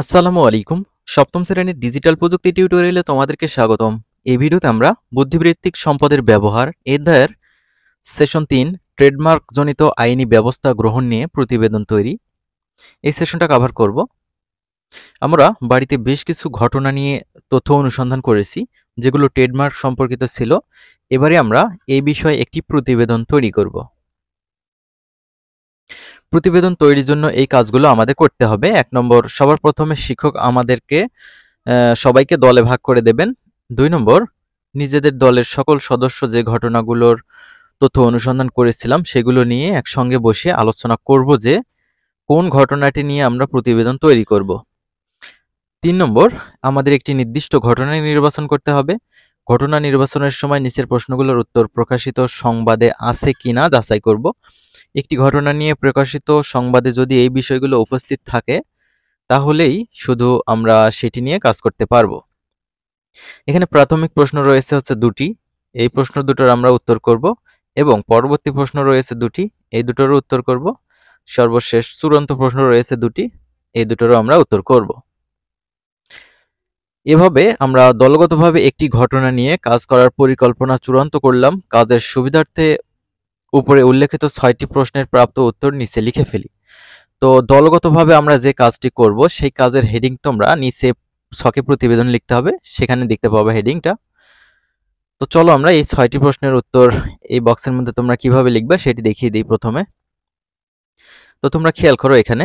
আসসালামু আলাইকুম সপ্তম শ্রেণীর ডিজিটাল প্রযুক্তি টিউটোরিয়ালে তোমাদেরকে স্বাগতম এই ভিডিওতে আমরা বুদ্ধিবৃত্তিক সম্পদের ব্যবহার অধ্যায়ের সেশন তিন ট্রেডমার্কজনিত আইনি ব্যবস্থা গ্রহণ নিয়ে প্রতিবেদন তৈরি এই সেশনটা কভার করব আমরা বাড়িতে বেশ কিছু ঘটনা নিয়ে তথ্য অনুসন্ধান করেছি যেগুলো ট্রেডমার্ক সম্পর্কিত ছিল এবারে আমরা এই বিষয়ে একটি প্রতিবেদন তৈরি করব প্রতিবেদন তৈরির জন্য এই কাজগুলো আমাদের করতে হবে এক নম্বর সবার প্রথমে শিক্ষক আমাদেরকে সবাইকে দলে ভাগ করে দেবেন দুই নম্বর নিজেদের দলের সকল সদস্য যে ঘটনাগুলোর তথ্য অনুসন্ধান করেছিলাম সেগুলো নিয়ে একসঙ্গে বসে আলোচনা করব যে কোন ঘটনাটি নিয়ে আমরা প্রতিবেদন তৈরি করব তিন নম্বর আমাদের একটি নির্দিষ্ট ঘটনা নির্বাচন করতে হবে ঘটনা নির্বাচনের সময় নিচের প্রশ্নগুলোর উত্তর প্রকাশিত সংবাদে আছে কি না যাচাই করব একটি ঘটনা নিয়ে প্রকাশিত সংবাদে যদি এই বিষয়গুলো উপস্থিত থাকে তাহলেই শুধু আমরা সেটি নিয়ে কাজ করতে পারবো এখানে প্রাথমিক প্রশ্ন রয়েছে হচ্ছে দুটি এই প্রশ্ন দুটোর আমরা উত্তর করব এবং পরবর্তী প্রশ্ন রয়েছে দুটি এই দুটোরও উত্তর করব সর্বশেষ চূড়ান্ত প্রশ্ন রয়েছে দুটি এই দুটোরও আমরা উত্তর করব এভাবে আমরা দলগতভাবে একটি ঘটনা নিয়ে কাজ করার পরিকল্পনা চূড়ান্ত করলাম কাজের সুবিধার্থে উপরে উল্লেখিত ছয়টি প্রশ্নের প্রাপ্ত উত্তর নিচে লিখে ফেলি তো দলগতভাবে আমরা যে কাজটি করব সেই কাজের হেডিং তোমরা নিচে ছকে প্রতিবেদন লিখতে হবে সেখানে দেখতে পাবে হেডিংটা তো চলো আমরা এই ছয়টি প্রশ্নের উত্তর এই বক্সের মধ্যে তোমরা কিভাবে লিখবে সেটি দেখিয়ে দিই প্রথমে তো তোমরা খেয়াল করো এখানে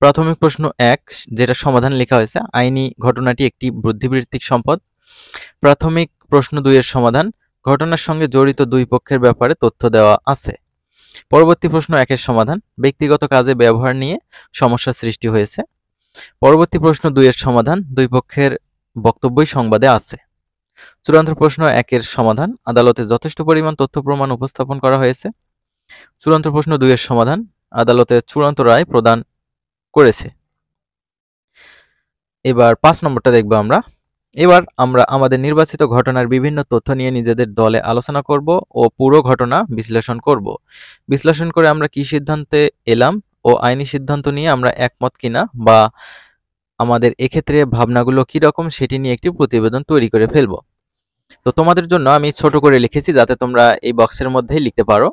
প্রাথমিক প্রশ্ন এক যেটা সমাধান লেখা হয়েছে আইনি ঘটনাটি একটি বুদ্ধিবৃত্তিক সম্পদ প্রাথমিক প্রশ্ন দুইয়ের সমাধান ঘটনার সঙ্গে জড়িত দুই পক্ষের ব্যাপারে তথ্য দেওয়া আছে পরবর্তী প্রশ্ন একের সমাধান ব্যক্তিগত কাজে ব্যবহার নিয়ে সমস্যা সৃষ্টি হয়েছে পরবর্তী প্রশ্ন দুইয়ের সমাধান দুই পক্ষের বক্তব্যই সংবাদে আছে চূড়ান্ত প্রশ্ন একের সমাধান আদালতে যথেষ্ট পরিমাণ তথ্য প্রমাণ উপস্থাপন করা হয়েছে চূড়ান্ত প্রশ্ন দুইয়ের সমাধান আদালতে চূড়ান্ত রায় প্রদান করেছে এবার পাঁচ নম্বরটা দেখবো আমরা এবার আমরা আমাদের নির্বাচিত ঘটনার বিভিন্ন তথ্য নিয়ে নিজেদের দলে আলোচনা করব ও পুরো ঘটনা বিশ্লেষণ করব বিশ্লেষণ করে আমরা কি সিদ্ধান্তে এলাম ও আইনি সিদ্ধান্ত নিয়ে আমরা একমত কিনা বা আমাদের এক্ষেত্রে ভাবনাগুলো কি রকম সেটি নিয়ে একটি প্রতিবেদন তৈরি করে ফেলব তো তোমাদের জন্য আমি ছোট করে লিখেছি যাতে তোমরা এই বক্সের মধ্যেই লিখতে পারো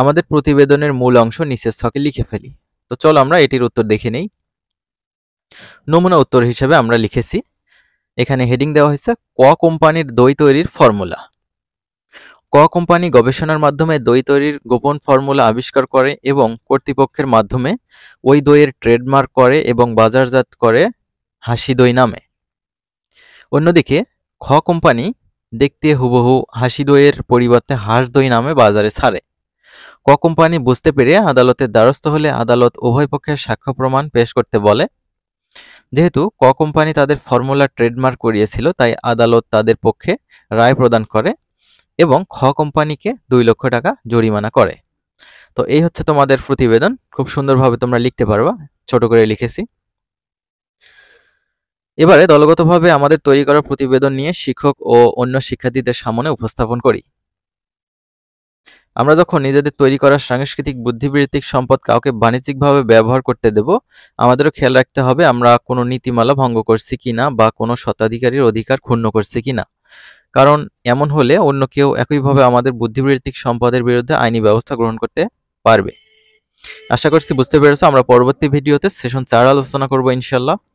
আমাদের প্রতিবেদনের মূল অংশ নিঃশেষ ছকে লিখে ফেলি তো চলো আমরা এটির উত্তর দেখে নেই নমুনা উত্তর হিসেবে আমরা লিখেছি এখানে হেডিং দেওয়া হয়েছে ক কোম্পানির দই তৈরির ফর্মুলা ক কোম্পানি গবেষণার মাধ্যমে দই তৈরির গোপন ফর্মুলা আবিষ্কার করে এবং কর্তৃপক্ষের মাধ্যমে ওই দইয়ের ট্রেডমার্ক করে এবং বাজারজাত করে হাসি দই নামে অন্যদিকে খ কোম্পানি দেখতে হুবহু হাসি দইয়ের পরিবর্তে হাঁস দই নামে বাজারে ছাড়ে ক কোম্পানি বুঝতে পেরে আদালতের দ্বারস্থ হলে আদালত উভয় পক্ষের সাক্ষ্য প্রমাণ পেশ করতে বলে যেহেতু ক কোম্পানি তাদের ফর্মুলা ট্রেডমার্ক করিয়েছিল তাই আদালত তাদের পক্ষে রায় প্রদান করে এবং খ কোম্পানিকে দুই লক্ষ টাকা জরিমানা করে তো এই হচ্ছে তোমাদের প্রতিবেদন খুব সুন্দরভাবে তোমরা লিখতে পারবা ছোট করে লিখেছি এবারে দলগতভাবে আমাদের তৈরি করা প্রতিবেদন নিয়ে শিক্ষক ও অন্য শিক্ষার্থীদের সামনে উপস্থাপন করি আমরা যখন নিজেদের তৈরি করা সাংস্কৃতিক বুদ্ধিবৃত্তিক সম্পদ কাউকে বাণিজ্যিকভাবে ব্যবহার করতে দেব আমাদেরও খেয়াল রাখতে হবে আমরা কোনো নীতিমালা ভঙ্গ করছি কিনা বা কোনো স্বত্বাধিকারীর অধিকার ক্ষুণ্ণ করছি কিনা কারণ এমন হলে অন্য কেউ একইভাবে আমাদের বুদ্ধিবৃত্তিক সম্পদের বিরুদ্ধে আইনি ব্যবস্থা গ্রহণ করতে পারবে আশা করছি বুঝতে পেরেছো আমরা পরবর্তী ভিডিওতে সেশন চার আলোচনা করবো ইনশাল্লাহ